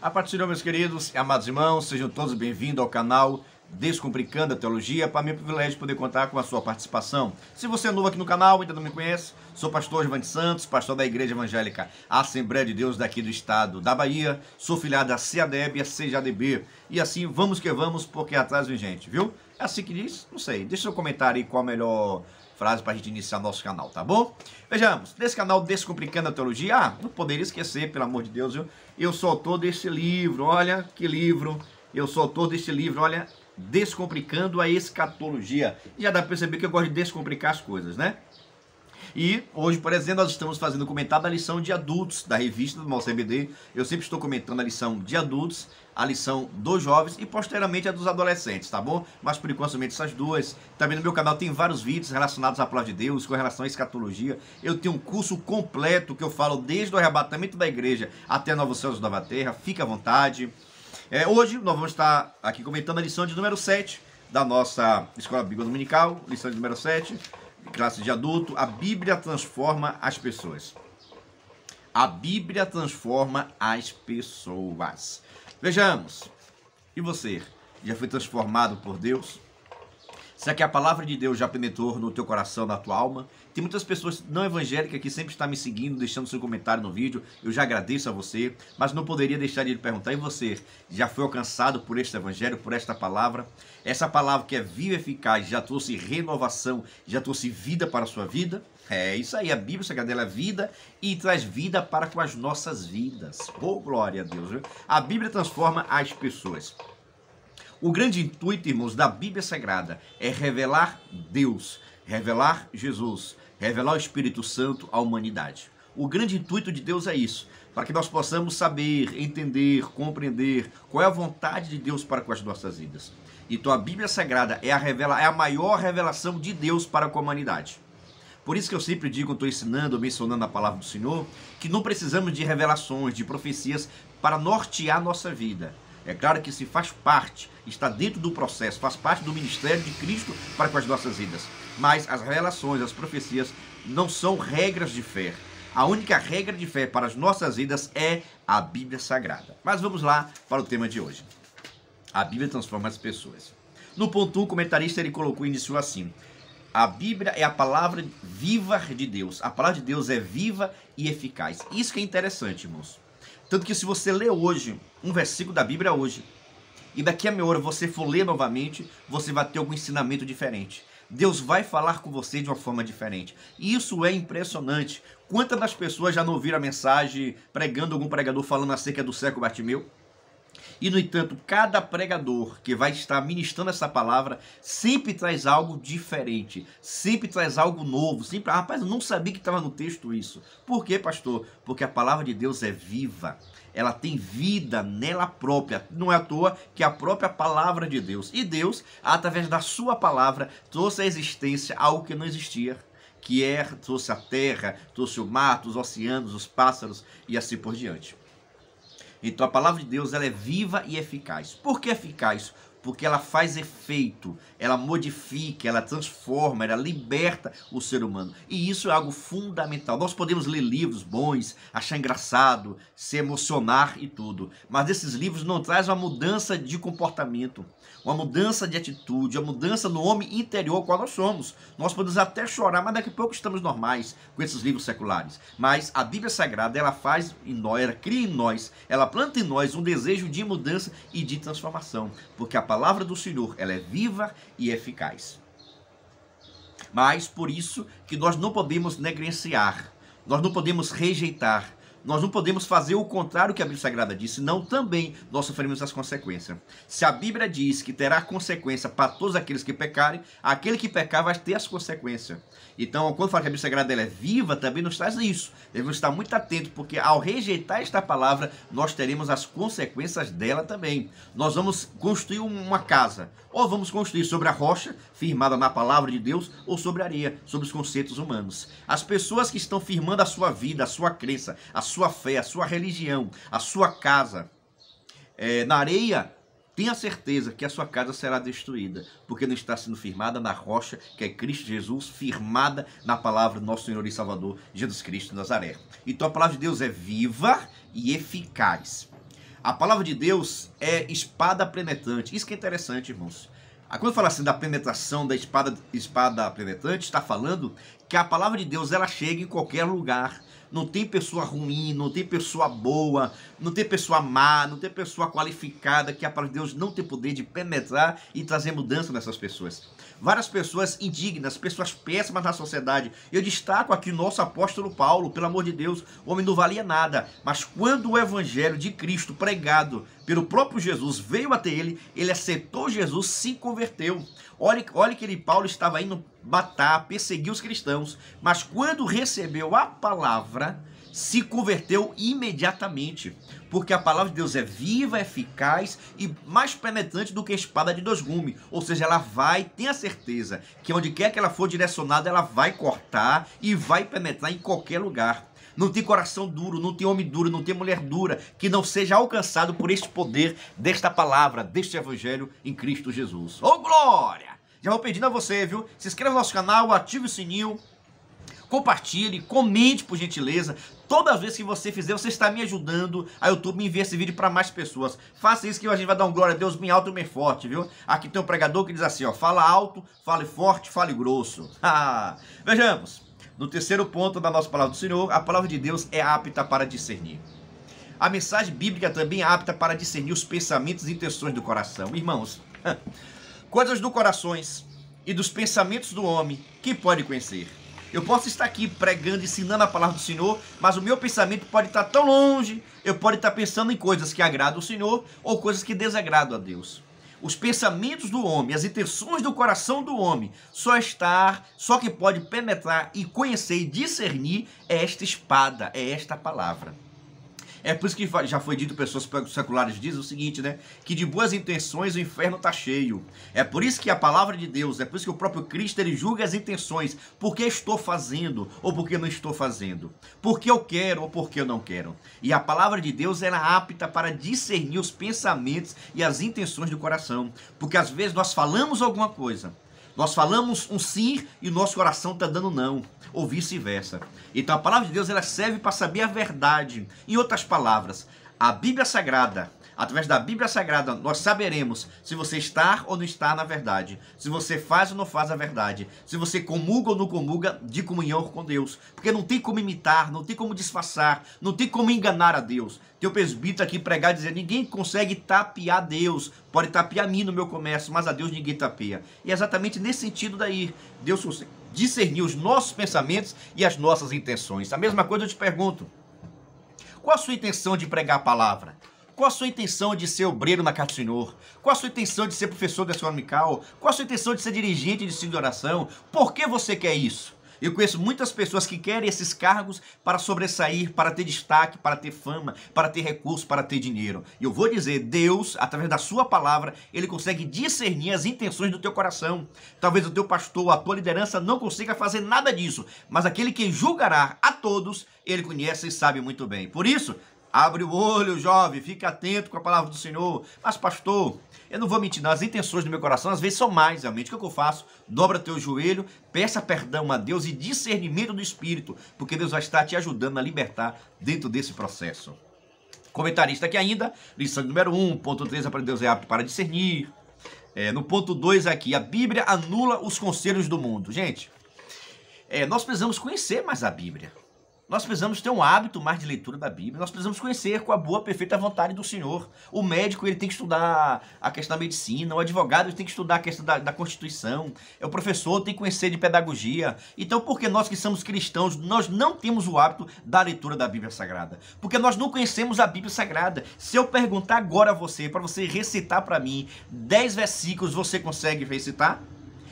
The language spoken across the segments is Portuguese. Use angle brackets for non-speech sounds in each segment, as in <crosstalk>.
A partir de meus queridos e amados irmãos, sejam todos bem-vindos ao canal Descomplicando a Teologia. Para mim é um privilégio poder contar com a sua participação. Se você é novo aqui no canal, ainda não me conhece, sou pastor Giovanni Santos, pastor da Igreja Evangélica Assembleia de Deus daqui do estado da Bahia. Sou filiado à CADEB e à CJDB. E assim, vamos que vamos, porque atrás vem gente, viu? É assim que diz? Não sei. Deixa seu comentário aí qual é a melhor frase para a gente iniciar nosso canal, tá bom? Vejamos, nesse canal Descomplicando a Teologia, ah, não poderia esquecer, pelo amor de Deus, viu? Eu sou autor desse livro, olha que livro, eu sou autor desse livro, olha, Descomplicando a Escatologia. Já dá para perceber que eu gosto de descomplicar as coisas, né? E hoje, por exemplo, nós estamos fazendo comentário da lição de adultos da revista do nosso MD. Eu sempre estou comentando a lição de adultos, a lição dos jovens e posteriormente a dos adolescentes, tá bom? Mas por enquanto somente essas duas. Também no meu canal tem vários vídeos relacionados à palavra de Deus, com relação à escatologia. Eu tenho um curso completo que eu falo desde o arrebatamento da igreja até novos céus e nova terra. Fique à vontade. É, hoje nós vamos estar aqui comentando a lição de número 7 da nossa Escola Bíblica Dominical, lição de número 7 classe de adulto, a Bíblia transforma as pessoas. A Bíblia transforma as pessoas. Vejamos. E você, já foi transformado por Deus? Será que a palavra de Deus já penetrou no teu coração, na tua alma? Tem muitas pessoas não evangélicas que sempre estão me seguindo, deixando seu comentário no vídeo. Eu já agradeço a você, mas não poderia deixar de lhe perguntar: e você já foi alcançado por este evangelho, por esta palavra? Essa palavra que é viva e eficaz já trouxe renovação, já trouxe vida para a sua vida? É isso aí, a Bíblia Sagrada é vida e traz vida para com as nossas vidas. Oh, glória a Deus! Viu? A Bíblia transforma as pessoas. O grande intuito, irmãos, da Bíblia Sagrada é revelar Deus, revelar Jesus, revelar o Espírito Santo à humanidade. O grande intuito de Deus é isso, para que nós possamos saber, entender, compreender qual é a vontade de Deus para com as nossas vidas. Então a Bíblia Sagrada é a, revela, é a maior revelação de Deus para com a humanidade. Por isso que eu sempre digo, estou ensinando, mencionando a palavra do Senhor, que não precisamos de revelações, de profecias para nortear nossa vida. É claro que se faz parte, está dentro do processo, faz parte do ministério de Cristo para com as nossas vidas. Mas as relações, as profecias não são regras de fé. A única regra de fé para as nossas vidas é a Bíblia Sagrada. Mas vamos lá para o tema de hoje. A Bíblia transforma as pessoas. No ponto 1, um, o comentarista ele colocou iniciou assim: a Bíblia é a palavra viva de Deus. A palavra de Deus é viva e eficaz. Isso que é interessante, irmãos. Tanto que se você lê hoje um versículo da Bíblia hoje, e daqui a meia hora você for ler novamente, você vai ter algum ensinamento diferente. Deus vai falar com você de uma forma diferente. E isso é impressionante. Quantas das pessoas já não ouviram a mensagem pregando algum pregador falando acerca do cego Bartimeu? E, no entanto, cada pregador que vai estar ministrando essa palavra sempre traz algo diferente, sempre traz algo novo. Sempre, ah, rapaz, eu não sabia que estava no texto isso. Por quê, pastor? Porque a palavra de Deus é viva, ela tem vida nela própria. Não é à toa que a própria palavra de Deus. E Deus, através da sua palavra, trouxe à existência algo que não existia que é, trouxe a terra, trouxe o mar, os oceanos, os pássaros e assim por diante. Então a palavra de Deus ela é viva e eficaz. Por que eficaz? porque ela faz efeito, ela modifica, ela transforma, ela liberta o ser humano. E isso é algo fundamental. Nós podemos ler livros bons, achar engraçado, se emocionar e tudo, mas esses livros não trazem uma mudança de comportamento, uma mudança de atitude, uma mudança no homem interior qual nós somos. Nós podemos até chorar, mas daqui a pouco estamos normais com esses livros seculares. Mas a Bíblia Sagrada, ela faz em nós, ela cria em nós, ela planta em nós um desejo de mudança e de transformação, porque a palavra do Senhor, ela é viva e eficaz. Mas por isso que nós não podemos negligenciar, nós não podemos rejeitar nós não podemos fazer o contrário que a Bíblia Sagrada diz, senão também nós sofremos as consequências. Se a Bíblia diz que terá consequência para todos aqueles que pecarem, aquele que pecar vai ter as consequências. Então, quando fala que a Bíblia Sagrada é viva, também nos traz isso. Devemos estar muito atentos, porque ao rejeitar esta palavra, nós teremos as consequências dela também. Nós vamos construir uma casa, ou vamos construir sobre a rocha, firmada na palavra de Deus ou sobre areia, sobre os conceitos humanos. As pessoas que estão firmando a sua vida, a sua crença, a sua fé, a sua religião, a sua casa é, na areia, tenha certeza que a sua casa será destruída, porque não está sendo firmada na rocha que é Cristo Jesus, firmada na palavra do nosso Senhor e Salvador Jesus Cristo de Nazaré. Então a palavra de Deus é viva e eficaz. A palavra de Deus é espada penetrante. Isso que é interessante, irmãos. Ah, quando fala assim da penetração da espada, espada penetrante, está falando que a palavra de Deus ela chega em qualquer lugar. Não tem pessoa ruim, não tem pessoa boa, não tem pessoa má, não tem pessoa qualificada, que a palavra de Deus não tem poder de penetrar e trazer mudança nessas pessoas. Várias pessoas indignas, pessoas péssimas na sociedade. Eu destaco aqui o nosso apóstolo Paulo, pelo amor de Deus, o homem não valia nada. Mas quando o evangelho de Cristo pregado pelo próprio Jesus, veio até ele, ele aceitou Jesus, se converteu. Olha, olha que ele, Paulo, estava indo matar, perseguir os cristãos, mas quando recebeu a palavra, se converteu imediatamente, porque a palavra de Deus é viva, eficaz e mais penetrante do que a espada de dois gumes, ou seja, ela vai, tenha certeza, que onde quer que ela for direcionada, ela vai cortar e vai penetrar em qualquer lugar não tem coração duro, não tem homem duro, não tem mulher dura, que não seja alcançado por este poder desta palavra, deste evangelho em Cristo Jesus. Ô oh, glória! Já vou pedindo a você, viu? Se inscreva no nosso canal, ative o sininho, compartilhe, comente por gentileza. Todas as vezes que você fizer, você está me ajudando a YouTube enviar esse vídeo para mais pessoas. Faça isso que a gente vai dar um glória a Deus bem alto e bem forte, viu? Aqui tem um pregador que diz assim, ó, fala alto, fale forte, fale grosso. <laughs> Vejamos. No terceiro ponto da nossa palavra do Senhor, a palavra de Deus é apta para discernir. A mensagem bíblica também é apta para discernir os pensamentos e intenções do coração. Irmãos, <laughs> coisas do corações e dos pensamentos do homem, que pode conhecer? Eu posso estar aqui pregando, ensinando a palavra do Senhor, mas o meu pensamento pode estar tão longe, eu pode estar pensando em coisas que agradam o Senhor ou coisas que desagradam a Deus os pensamentos do homem, as intenções do coração do homem, só estar, só que pode penetrar e conhecer e discernir é esta espada, é esta palavra. É por isso que já foi dito, pessoas seculares dizem o seguinte, né? Que de boas intenções o inferno está cheio. É por isso que a palavra de Deus, é por isso que o próprio Cristo, ele julga as intenções. Por que estou fazendo ou por que não estou fazendo? Por que eu quero ou por que eu não quero? E a palavra de Deus, era é apta para discernir os pensamentos e as intenções do coração. Porque às vezes nós falamos alguma coisa, nós falamos um sim e o nosso coração está dando não, ou vice-versa. Então a palavra de Deus ela serve para saber a verdade. Em outras palavras, a Bíblia Sagrada Através da Bíblia Sagrada, nós saberemos se você está ou não está na verdade, se você faz ou não faz a verdade, se você comunga ou não comunga de comunhão com Deus. Porque não tem como imitar, não tem como disfarçar, não tem como enganar a Deus. Tem o presbítero aqui pregar dizendo: ninguém consegue tapear Deus, pode tapear a mim no meu comércio, mas a Deus ninguém tapeia. E é exatamente nesse sentido daí, Deus consegue discernir os nossos pensamentos e as nossas intenções. A mesma coisa eu te pergunto. Qual a sua intenção de pregar a palavra? Qual a sua intenção de ser obreiro na Casa do Senhor? Qual a sua intenção de ser professor da ação amical? Qual a sua intenção de ser dirigente de ensino de oração? Por que você quer isso? Eu conheço muitas pessoas que querem esses cargos para sobressair, para ter destaque, para ter fama, para ter recursos, para ter dinheiro. E eu vou dizer, Deus, através da sua palavra, ele consegue discernir as intenções do teu coração. Talvez o teu pastor, a tua liderança não consiga fazer nada disso, mas aquele que julgará a todos, ele conhece e sabe muito bem. Por isso, Abre o olho, jovem, fica atento com a palavra do Senhor. Mas, pastor, eu não vou mentir, não. as intenções do meu coração às vezes são mais, realmente. O é que, eu faço? Dobra teu joelho, peça perdão a Deus e discernimento do Espírito, porque Deus vai estar te ajudando a libertar dentro desse processo. Comentarista aqui ainda, lição número 1, ponto 3, é aprendeu é apto para discernir. É, no ponto 2 aqui, a Bíblia anula os conselhos do mundo. Gente, é, nós precisamos conhecer mais a Bíblia. Nós precisamos ter um hábito mais de leitura da Bíblia, nós precisamos conhecer com a boa, perfeita vontade do Senhor. O médico ele tem que estudar a questão da medicina, o advogado ele tem que estudar a questão da, da Constituição, é o professor tem que conhecer de pedagogia. Então, porque nós que somos cristãos, nós não temos o hábito da leitura da Bíblia Sagrada? Porque nós não conhecemos a Bíblia Sagrada. Se eu perguntar agora a você, para você recitar para mim 10 versículos, você consegue recitar?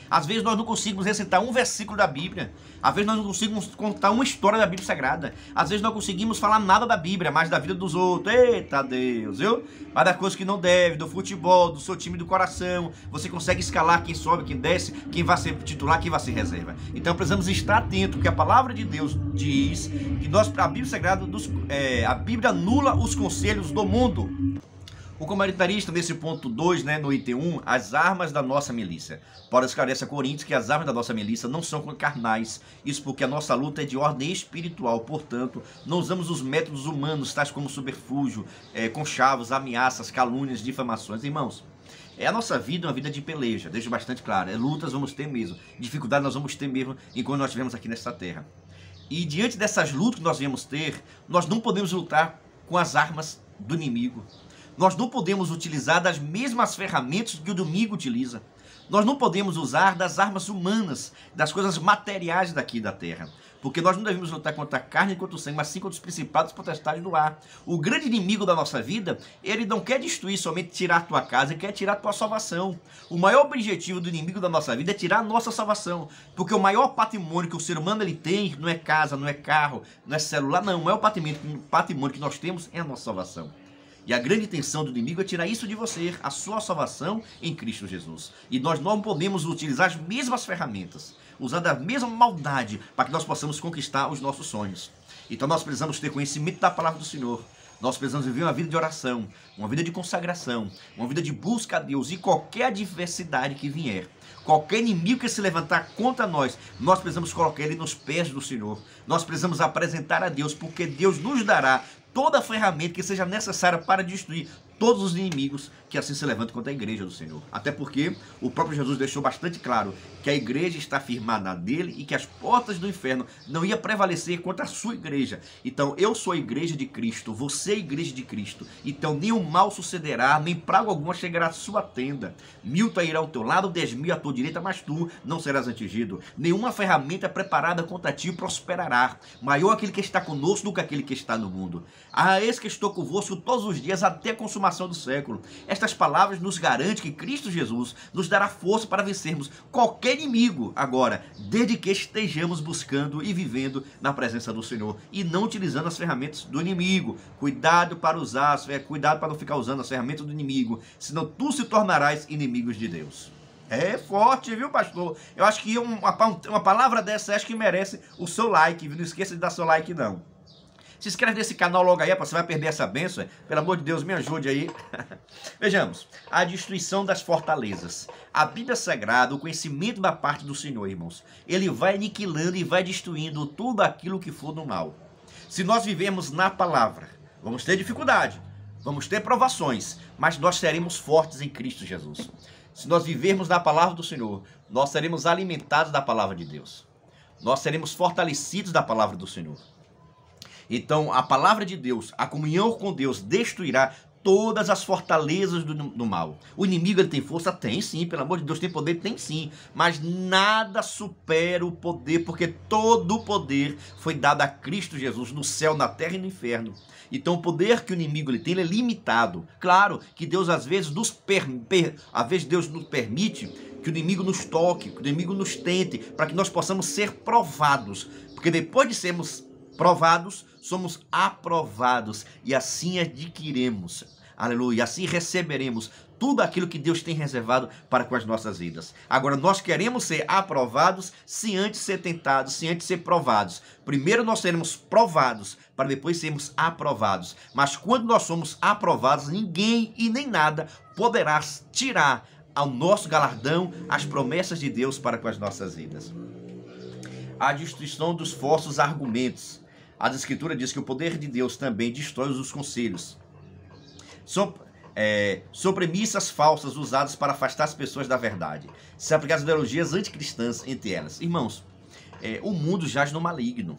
Às vezes nós não conseguimos recitar um versículo da Bíblia. Às vezes nós não conseguimos contar uma história da Bíblia Sagrada. Às vezes não conseguimos falar nada da Bíblia, mas da vida dos outros. Eita Deus, viu? Mas da coisa que não deve, do futebol, do seu time do coração. Você consegue escalar quem sobe, quem desce, quem vai ser titular, quem vai ser reserva. Então precisamos estar atento, porque a palavra de Deus diz que nós, a Bíblia Sagrada, dos, é, a Bíblia anula os conselhos do mundo. O comentarista, nesse ponto 2, né, no item 1, as armas da nossa milícia. Para esclarecer a Coríntios que as armas da nossa milícia não são carnais, isso porque a nossa luta é de ordem espiritual, portanto, não usamos os métodos humanos, tais como subterfúgio, é, conchavos, ameaças, calúnias, difamações. Irmãos, é a nossa vida uma vida de peleja, deixo bastante claro. É lutas vamos ter mesmo, dificuldades nós vamos ter mesmo enquanto nós estivermos aqui nesta terra. E diante dessas lutas que nós viemos ter, nós não podemos lutar com as armas do inimigo, nós não podemos utilizar das mesmas ferramentas que o domingo utiliza. Nós não podemos usar das armas humanas, das coisas materiais daqui da terra. Porque nós não devemos lutar contra a carne e contra o sangue, mas sim contra os principados potestades do ar. O grande inimigo da nossa vida, ele não quer destruir somente tirar tua casa, ele quer tirar tua salvação. O maior objetivo do inimigo da nossa vida é tirar a nossa salvação. Porque o maior patrimônio que o ser humano ele tem não é casa, não é carro, não é celular, não. O maior patrimônio que nós temos é a nossa salvação. E a grande intenção do inimigo é tirar isso de você, a sua salvação em Cristo Jesus. E nós não podemos utilizar as mesmas ferramentas, usar da mesma maldade, para que nós possamos conquistar os nossos sonhos. Então nós precisamos ter conhecimento da palavra do Senhor. Nós precisamos viver uma vida de oração, uma vida de consagração, uma vida de busca a Deus e qualquer adversidade que vier. Qualquer inimigo que se levantar contra nós, nós precisamos colocar ele nos pés do Senhor. Nós precisamos apresentar a Deus, porque Deus nos dará toda a ferramenta que seja necessária para destruir todos os inimigos que assim se levantam contra a igreja do Senhor. Até porque o próprio Jesus deixou bastante claro que a igreja está firmada dele e que as portas do inferno não ia prevalecer contra a sua igreja. Então, eu sou a igreja de Cristo, você é a igreja de Cristo. Então, nenhum mal sucederá, nem praga alguma chegará à sua tenda. Mil irá ao teu lado, dez mil à tua direita, mas tu não serás atingido. Nenhuma ferramenta preparada contra ti prosperará. Maior aquele que está conosco do que aquele que está no mundo. Ah, esse que estou convosco todos os dias até consumar transformação do século. Estas palavras nos garantem que Cristo Jesus nos dará força para vencermos qualquer inimigo agora, desde que estejamos buscando e vivendo na presença do Senhor e não utilizando as ferramentas do inimigo. Cuidado para usar, cuidado para não ficar usando as ferramentas do inimigo, senão tu se tornarás inimigos de Deus. É forte, viu, pastor? Eu acho que uma, uma palavra dessa acho que merece o seu like. Não esqueça de dar seu like, não. Se inscreve nesse canal logo aí, você vai perder essa benção. Pelo amor de Deus, me ajude aí. <laughs> Vejamos, a destruição das fortalezas. A Bíblia Sagrada, o conhecimento da parte do Senhor, irmãos, ele vai aniquilando e vai destruindo tudo aquilo que for do mal. Se nós vivemos na palavra, vamos ter dificuldade, vamos ter provações, mas nós seremos fortes em Cristo Jesus. Se nós vivermos na palavra do Senhor, nós seremos alimentados da palavra de Deus. Nós seremos fortalecidos da palavra do Senhor. Então, a palavra de Deus, a comunhão com Deus, destruirá todas as fortalezas do, do, mal. O inimigo ele tem força? Tem sim, pelo amor de Deus, tem poder? Tem sim. Mas nada supera o poder, porque todo o poder foi dado a Cristo Jesus no céu, na terra e no inferno. Então o poder que o inimigo ele tem ele é limitado. Claro que Deus às vezes nos per, per, às vezes Deus nos permite que o inimigo nos toque, que o inimigo nos tente, para que nós possamos ser provados. Porque depois de sermos provados, somos aprovados e assim adquiremos, aleluia, assim receberemos tudo aquilo que Deus tem reservado para com as nossas vidas. Agora, nós queremos ser aprovados se antes ser tentados, se antes ser provados. Primeiro nós seremos provados para depois sermos aprovados. Mas quando nós somos aprovados, ninguém e nem nada poderá tirar ao nosso galardão as promessas de Deus para com as nossas vidas. A destruição dos falsos argumentos. As Escrituras diz que o poder de Deus também destrói os conselhos. São é, sobremissas falsas usadas para afastar as pessoas da verdade. Se aplicar as ideologias anticristãs entre elas. Irmãos, é, o mundo jaz no maligno.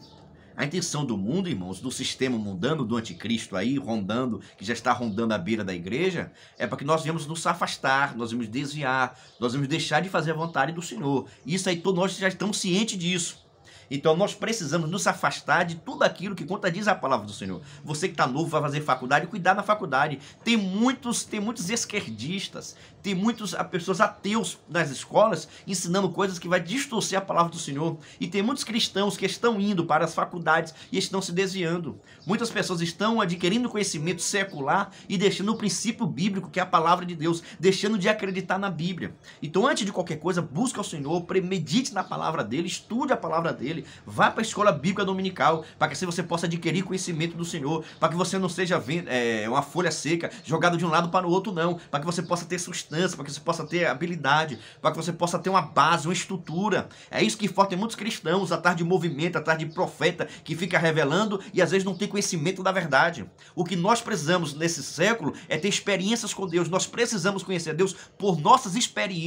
A intenção do mundo, irmãos, do sistema mundano, do anticristo aí, rondando, que já está rondando a beira da igreja, é para que nós viemos nos afastar, nós vamos desviar, nós vamos deixar de fazer a vontade do Senhor. Isso aí, todos nós já estamos cientes disso. Então nós precisamos nos afastar de tudo aquilo que contradiz a palavra do Senhor. Você que está novo, vai fazer faculdade, cuidar na faculdade. Tem muitos, tem muitos esquerdistas, tem muitas ah, pessoas ateus nas escolas ensinando coisas que vai distorcer a palavra do Senhor. E tem muitos cristãos que estão indo para as faculdades e estão se desviando. Muitas pessoas estão adquirindo conhecimento secular e deixando o princípio bíblico, que é a palavra de Deus, deixando de acreditar na Bíblia. Então, antes de qualquer coisa, busca o Senhor, premedite na palavra dele, estude a palavra dele ele. Vá para a escola bíblica dominical, para que assim você possa adquirir conhecimento do Senhor, para que você não seja é, uma folha seca, jogada de um lado para o outro, não. Para que você possa ter substância, para que você possa ter habilidade, para que você possa ter uma base, uma estrutura. É isso que falta em muitos cristãos, atrás de movimento, atrás de profeta, que fica revelando e às vezes não tem conhecimento da verdade. O que nós precisamos nesse século é ter experiências com Deus. Nós precisamos conhecer Deus por nossas experiências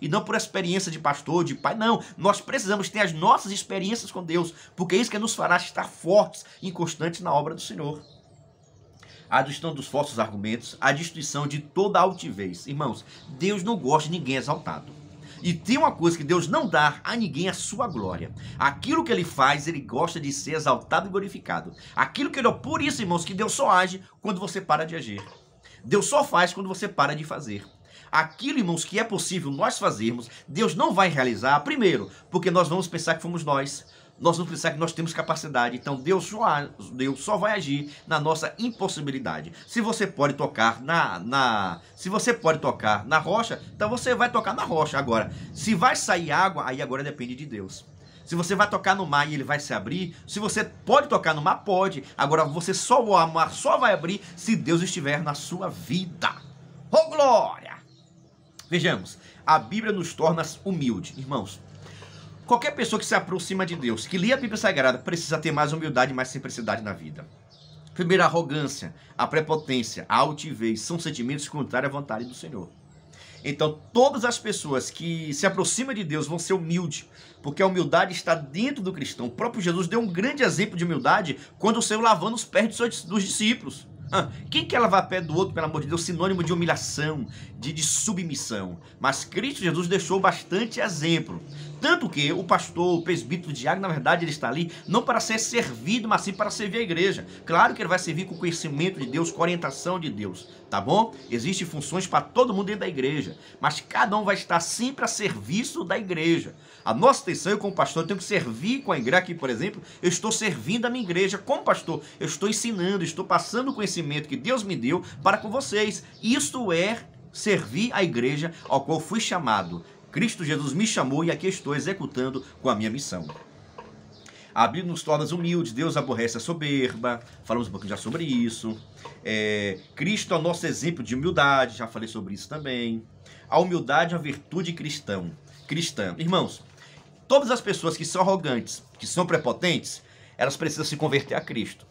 e não por experiência de pastor, de pai, não. Nós precisamos ter as nossas experiências experiências com Deus, porque isso que nos fará estar fortes e constantes na obra do Senhor. A destruição dos falsos argumentos, a destruição de toda altivez. Irmãos, Deus não gosta de ninguém exaltado. E tem uma coisa que Deus não dá a ninguém a sua glória. Aquilo que ele faz, ele gosta de ser exaltado e glorificado. Aquilo que ele é por isso, irmãos, que Deus só age quando você para de agir. Deus só faz quando você para de fazer. Aquilo, irmãos, que é possível nós fazermos, Deus não vai realizar, primeiro, porque nós vamos pensar que fomos nós. Nós vamos pensar que nós temos capacidade, então Deus só, Deus só vai agir na nossa impossibilidade. Se você pode tocar na, na. Se você pode tocar na rocha, então você vai tocar na rocha. Agora, se vai sair água, aí agora depende de Deus. Se você vai tocar no mar e ele vai se abrir, se você pode tocar no mar, pode. Agora você só o mar só vai abrir se Deus estiver na sua vida. Ô oh, glória! Vejamos, a Bíblia nos torna humilde, irmãos. Qualquer pessoa que se aproxima de Deus, que lê a Bíblia Sagrada, precisa ter mais humildade e mais simplicidade na vida. Primeiro, a arrogância, a prepotência, a altivez são sentimentos contrários à vontade do Senhor. Então, todas as pessoas que se aproximam de Deus vão ser humildes, porque a humildade está dentro do cristão. O próprio Jesus deu um grande exemplo de humildade quando o Senhor lavando os pés dos discípulos. Ah, quem que lavar a pé do outro, pelo amor de Deus, sinônimo de humilhação, de, de submissão. Mas Cristo Jesus deixou bastante exemplo. Tanto que o pastor, o presbítero, o diácono, na verdade, ele está ali não para ser servido, mas sim para servir a igreja. Claro que ele vai servir com conhecimento de Deus, com orientação de Deus, tá bom? Existem funções para todo mundo dentro da igreja, mas cada um vai estar sempre a serviço da igreja. A nossa atenção, eu como pastor, eu tenho que servir com a igreja aqui, por exemplo, eu estou servindo a minha igreja como pastor, eu estou ensinando, estou passando o conhecimento que Deus me deu para com vocês. Isto é servir a igreja ao qual fui chamado. Cristo Jesus me chamou e aqui estou executando com a minha missão. A Bíblia nos torna humildes, Deus aborrece a soberba, falamos um pouquinho já sobre isso. É, Cristo é o nosso exemplo de humildade, já falei sobre isso também. A humildade é a virtude cristão, cristã. Irmãos, todas as pessoas que são arrogantes, que são prepotentes, elas precisam se converter a Cristo.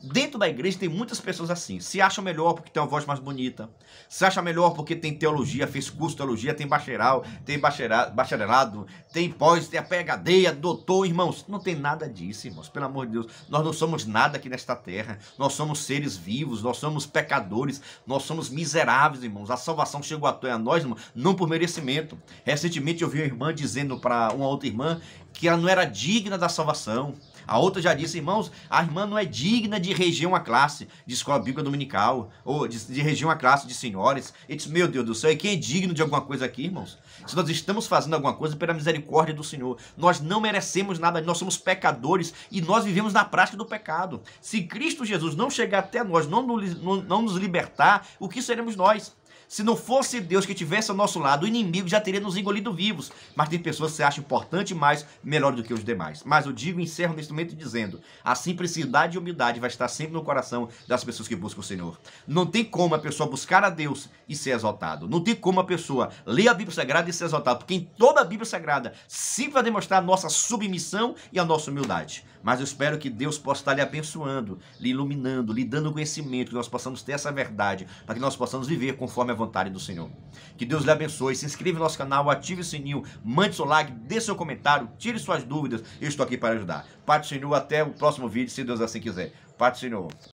Dentro da igreja tem muitas pessoas assim. Se acham melhor porque tem uma voz mais bonita. Se acha melhor porque tem teologia, fez curso de teologia, tem bacharel, tem bacharelado, tem pós, tem a PHD, é doutor, irmãos. Não tem nada disso, irmãos. Pelo amor de Deus. Nós não somos nada aqui nesta terra. Nós somos seres vivos, nós somos pecadores, nós somos miseráveis, irmãos. A salvação chegou até nós, irmão, não por merecimento. Recentemente eu vi uma irmã dizendo para uma outra irmã que ela não era digna da salvação. A outra já disse, irmãos, a irmã não é digna de região uma classe de escola bíblica dominical, ou de, de reger uma classe de senhores. E disse, meu Deus do céu, e quem é digno de alguma coisa aqui, irmãos? Se nós estamos fazendo alguma coisa pela misericórdia do Senhor, nós não merecemos nada, nós somos pecadores e nós vivemos na prática do pecado. Se Cristo Jesus não chegar até nós, não não nos libertar, o que seremos nós? Se não fosse Deus que estivesse ao nosso lado, o inimigo já teria nos engolido vivos. Mas tem pessoas que se acham importante mais, melhor do que os demais. Mas eu digo e encerro neste momento dizendo: a simplicidade e humildade vai estar sempre no coração das pessoas que buscam o Senhor. Não tem como a pessoa buscar a Deus e ser exaltado. Não tem como a pessoa ler a Bíblia Sagrada e ser exaltado. Porque em toda a Bíblia Sagrada sempre vai demonstrar a nossa submissão e a nossa humildade. Mas eu espero que Deus possa estar lhe abençoando, lhe iluminando, lhe dando conhecimento, que nós possamos ter essa verdade, para que nós possamos viver conforme a vontade do Senhor. Que Deus lhe abençoe, se inscreva no nosso canal, ative o sininho, mande seu like, dê seu comentário, tire suas dúvidas, eu estou aqui para ajudar. do Senhor, até o próximo vídeo, se Deus assim quiser. do Senhor.